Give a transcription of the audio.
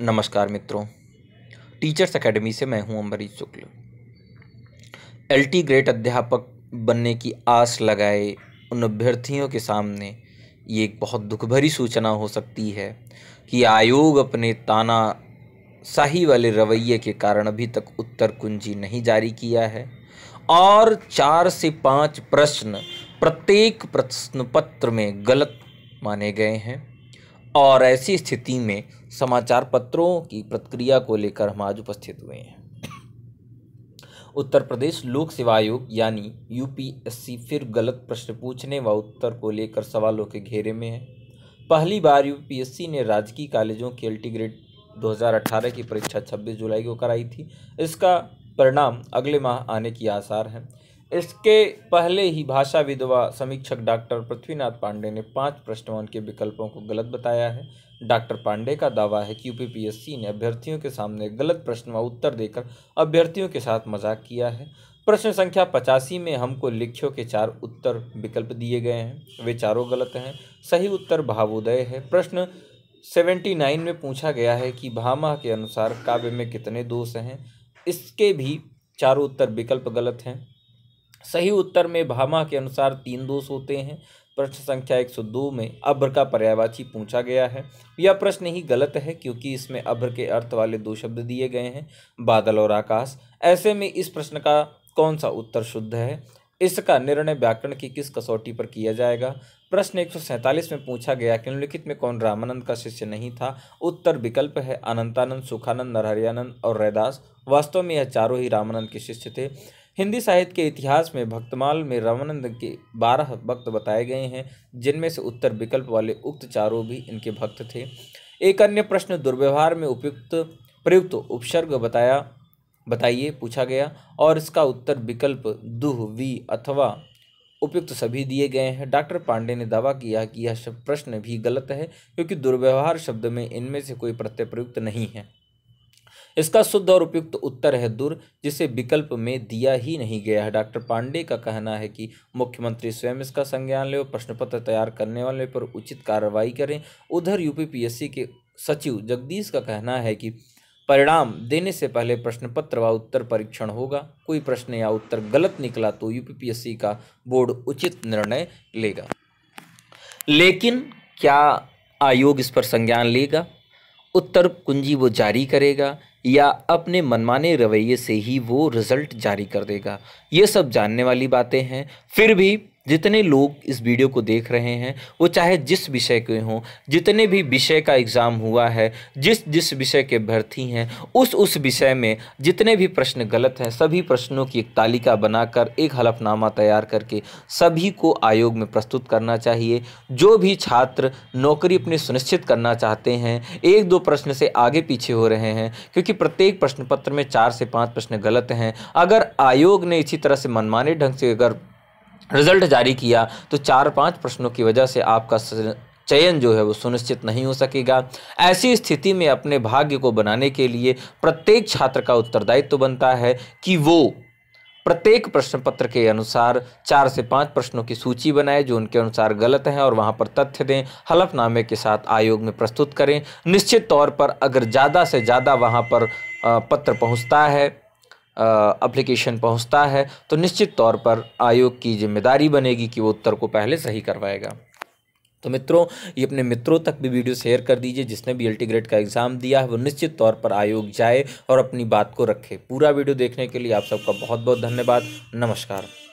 नमस्कार मित्रों teachers academy से मैं हूं अम्बरीश शुक्ल एलटी ग्रेट अध्यापक बनने की आस लगाए उन अभ्यर्थियों के सामने ये एक बहुत दुख भरी सूचना हो सकती है कि आयोग अपने ताना शाही वाले रवैये के कारण अभी तक उत्तर कुंजी नहीं जारी किया है और चार से पाँच प्रश्न प्रत्येक प्रश्न पत्र में गलत माने गए हैं और ऐसी स्थिति में समाचार पत्रों की प्रतिक्रिया को लेकर हम आज उपस्थित हुए हैं उत्तर प्रदेश लोक सेवा आयोग यानी यूपीएससी फिर गलत प्रश्न पूछने व उत्तर को लेकर सवालों के घेरे में है पहली बार यूपीएससी ने राजकीय कॉलेजों की एल्टी ग्रेड 2018 की परीक्षा 26 जुलाई को कराई थी इसका परिणाम अगले माह आने की आसार हैं इसके पहले ही भाषा विधवा समीक्षक डॉक्टर पृथ्वीनाथ पांडे ने पांच प्रश्नवन के विकल्पों को गलत बताया है डॉक्टर पांडे का दावा है कि यूपीपीएससी ने अभ्यर्थियों के सामने गलत प्रश्न व उत्तर देकर अभ्यर्थियों के साथ मजाक किया है प्रश्न संख्या पचासी में हमको लिखियों के चार उत्तर विकल्प दिए गए हैं वे चारों गलत हैं सही उत्तर भावोदय है प्रश्न सेवेंटी नाइन में पूछा गया है कि भामा के अनुसार काव्य में कितने दोष हैं इसके भी चारों उत्तर विकल्प गलत हैं सही उत्तर में भामा के अनुसार तीन दोष होते हैं प्रश्न संख्या 102 में अभ्र का पर्यावाची पूछा गया है यह प्रश्न ही गलत है क्योंकि इसमें अभ्र के अर्थ वाले दो शब्द दिए गए हैं बादल और आकाश ऐसे में इस प्रश्न का कौन सा उत्तर शुद्ध है इसका निर्णय व्याकरण की किस कसौटी पर किया जाएगा प्रश्न एक में पूछा गया कि निम्नलिखित में कौन रामानंद का शिष्य नहीं था उत्तर विकल्प है अनंतानंद सुखानंद नरहरियानंद और रैदास वास्तव में यह चारों ही रामानंद के शिष्य थे हिंदी साहित्य के इतिहास में भक्तमाल में रामानंद के बारह भक्त बताए गए हैं जिनमें से उत्तर विकल्प वाले उक्त चारों भी इनके भक्त थे एक अन्य प्रश्न दुर्व्यवहार में उपयुक्त प्रयुक्त उपसर्ग बताया बताइए पूछा गया और इसका उत्तर विकल्प दुह वी अथवा उपयुक्त सभी दिए गए हैं डॉक्टर पांडे ने दावा किया कि यह प्रश्न भी गलत है क्योंकि दुर्व्यवहार शब्द में इनमें से कोई प्रत्यय प्रयुक्त नहीं है इसका शुद्ध और उपयुक्त उत्तर है दूर जिसे विकल्प में दिया ही नहीं गया है डॉक्टर पांडे का कहना है कि मुख्यमंत्री स्वयं इसका संज्ञान लें और प्रश्न पत्र तैयार करने वाले पर उचित कार्रवाई करें उधर यूपीपीएससी के सचिव जगदीश का कहना है कि परिणाम देने से पहले प्रश्न पत्र व उत्तर परीक्षण होगा कोई प्रश्न या उत्तर गलत निकला तो यूपीपीएससी का बोर्ड उचित निर्णय लेगा लेकिन क्या आयोग इस पर संज्ञान लेगा उत्तर कुंजी वो जारी करेगा या अपने मनमाने रवैये से ही वो रिज़ल्ट जारी कर देगा ये सब जानने वाली बातें हैं फिर भी जितने लोग इस वीडियो को देख रहे हैं वो चाहे जिस विषय के हों जितने भी विषय का एग्ज़ाम हुआ है जिस जिस विषय के भर्ती हैं उस उस विषय में जितने भी प्रश्न गलत हैं सभी प्रश्नों की एक तालिका बनाकर एक हलफनामा तैयार करके सभी को आयोग में प्रस्तुत करना चाहिए जो भी छात्र नौकरी अपनी सुनिश्चित करना चाहते हैं एक दो प्रश्न से आगे पीछे हो रहे हैं क्योंकि प्रत्येक प्रश्न पत्र में चार से पाँच प्रश्न गलत हैं अगर आयोग ने इसी तरह से मनमाने ढंग से अगर रिजल्ट जारी किया तो चार पांच प्रश्नों की वजह से आपका चयन जो है वो सुनिश्चित नहीं हो सकेगा ऐसी स्थिति में अपने भाग्य को बनाने के लिए प्रत्येक छात्र का उत्तरदायित्व तो बनता है कि वो प्रत्येक प्रश्न पत्र के अनुसार चार से पांच प्रश्नों की सूची बनाएं जो उनके अनुसार गलत हैं और वहां पर तथ्य दें हलफनामे के साथ आयोग में प्रस्तुत करें निश्चित तौर पर अगर ज़्यादा से ज़्यादा वहां पर पत्र पहुंचता है अप्लीकेशन पहुंचता है तो निश्चित तौर पर आयोग की जिम्मेदारी बनेगी कि वो उत्तर को पहले सही करवाएगा तो मित्रों ये अपने मित्रों तक भी वीडियो शेयर कर दीजिए जिसने भी एल्टी ग्रेड का एग्ज़ाम दिया है वो निश्चित तौर पर आयोग जाए और अपनी बात को रखे पूरा वीडियो देखने के लिए आप सबका बहुत बहुत धन्यवाद नमस्कार